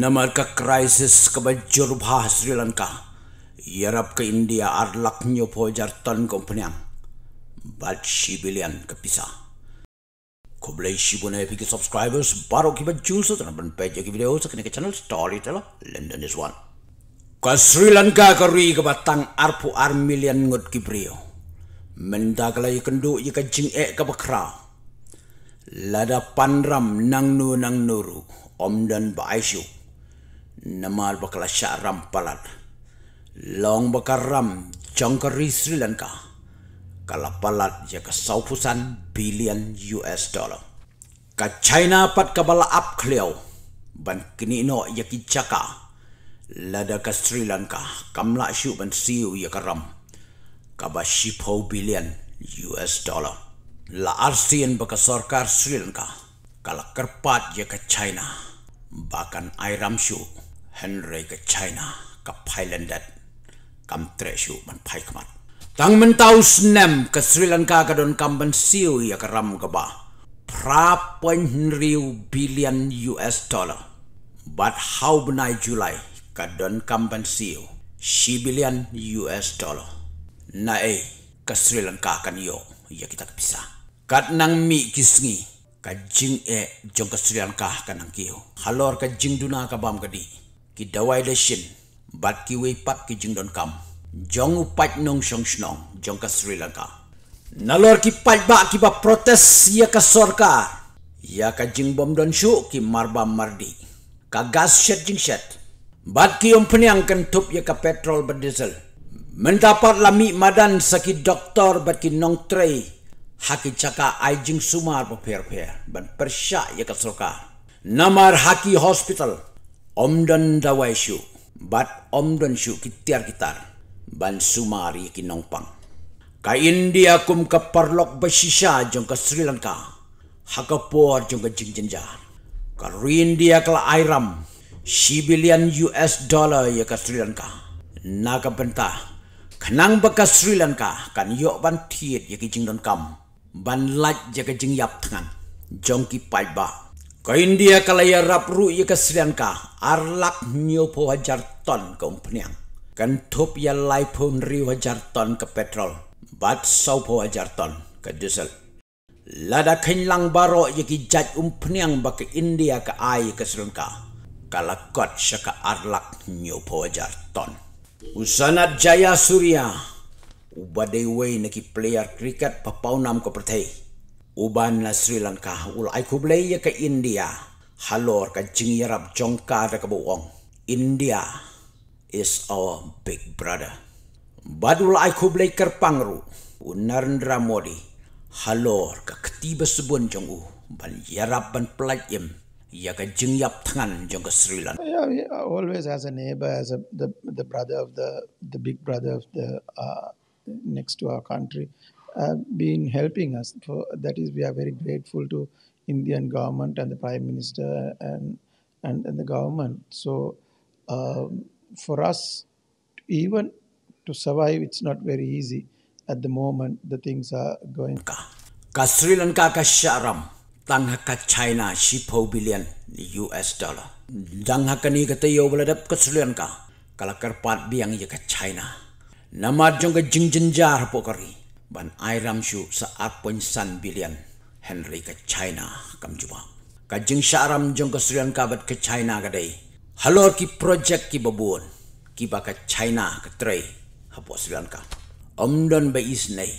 Namarka krisis kebajur bahas Sri Lanka. Yarap ke India arlak nyo po jartan kompenyang. Bat shibilian kepisah. Kublai shibu na epiki subscribers baro ki bajul so tanah ban page ki video sa kini ke channel Storyteller London is one. Ka Sri Lanka kari ke batang arpu ar milian ngut ki brio. Menda kalai kendu ye kajing ek ke bakrao. Lada pandram nang nu nang nuru om dan baishu namal bakala sya ram palat. Long bakar ram jangkari Sri Lanka. Kala palat ya ke saupusan bilion US dollar. Ka China pat kabala ap kliau. Ban kini ino ya ki caka. Lada ke Sri Lanka. Kamla syu ban siu ya ke ram. Kaba shipau billion US dollar. La arsian baka sorkar Sri Lanka. Kala kerpat ya ke China. Bahkan airam syuk. Henry ke China, ke Thailand, kam trek syuk man pai kemat. Tang men tau senem ke Sri Lanka ke don kam ben siu ya ke ram ke bah. Prapun riu US dollar. But how benai Julai ke don kam ben siu si bilion US dollar. Nae ke Sri Lanka kan yo ya kita kepisah. Kat nang mi kisngi ka jing e jong ke Sri Lanka kiu. Halor kajing jing duna ka bam ke ki dawai le shin bat ki wei pat ki jing don kam jong upat nong shong shong jong ka sri lanka nalor ki pat ba ki ba protes ya ka sorka ya ka jing bom don shu ki marba mardi ka gas shet jing shet bat ki om pniang kan tup ya ka petrol ba diesel mendapat lami madan saki doktor bat ki nong trei Haki caka jing sumar pa pher pher ban persya ya ka sorka namar haki hospital Om don dawai syu, bat om don syu kitiar kitar, ban sumari kinongpang. Ka India kum ka parlok basisha jong ka Sri Lanka, hakapuar jong ka jingjenja. Ka India kala airam, sibilian US dollar ya ka Sri Lanka. Naga benta, kenang ba Sri Lanka, kan yok ban tiit ya ki jingdon kam, ban lat ya ka jingyap tengan, jong ki paibak. Kain dia kalaya rapru ia kesedihan ka Arlak nyo po wajar ton ke umpeniang kan top ia lai pun ri wajar ton ke petrol Bat sau po wajar ton ke diesel Lada kenyang baro ia kijat umpeniang Baka India ke air kesedihan ka Kalakot ka arlak nyo po wajar ton Usanat Jaya Surya Ubadewe naki player kriket Papaunam ke pertai uban na Sri Lanka ul ai kublay ka India halor ka jingi jongka da ka buong India is our big brother badul ai kublay ker pangru unarndra modi halor ka ketiba subun jongu ban yarap ban plaim ya ka jingi yap jong jongka Sri Lanka yeah, yeah, always as a neighbor as a, the the brother of the the big brother of the uh, next to our country been helping us. For that is, we are very grateful to Indian government and the Prime Minister and and, and the government. So um, for us, even to survive, it's not very easy at the moment. The things are going. Ka, ka Sri Lanka ka sharam, tang ka China shipho billion US dollar. Jang ha kani ka tayo baladap ka Sri Lanka, kalakar pat biyang yaka China. Namad jong ka jingjinjar po kari. ban ai ram shu sa ak san bilian henry ka china kam juma ka jing sha ram jong ka sri lanka bat ka china ka dai halor ki project ki babun ki ba ka china ka trei ha po sri lanka om don ba is nei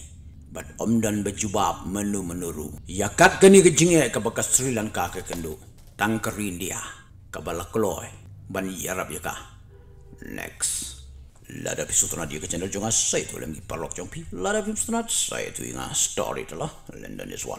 bat om don ba juba menu menuru yakat ka ni ka jing e ka ba ka sri lanka ka kendu tang ka india ka ba la kloi ban yarab ya ka next Lada episode tonight dia can channel jong say to let me jong pi. Lada episode tonight say tu you story to la. London is one.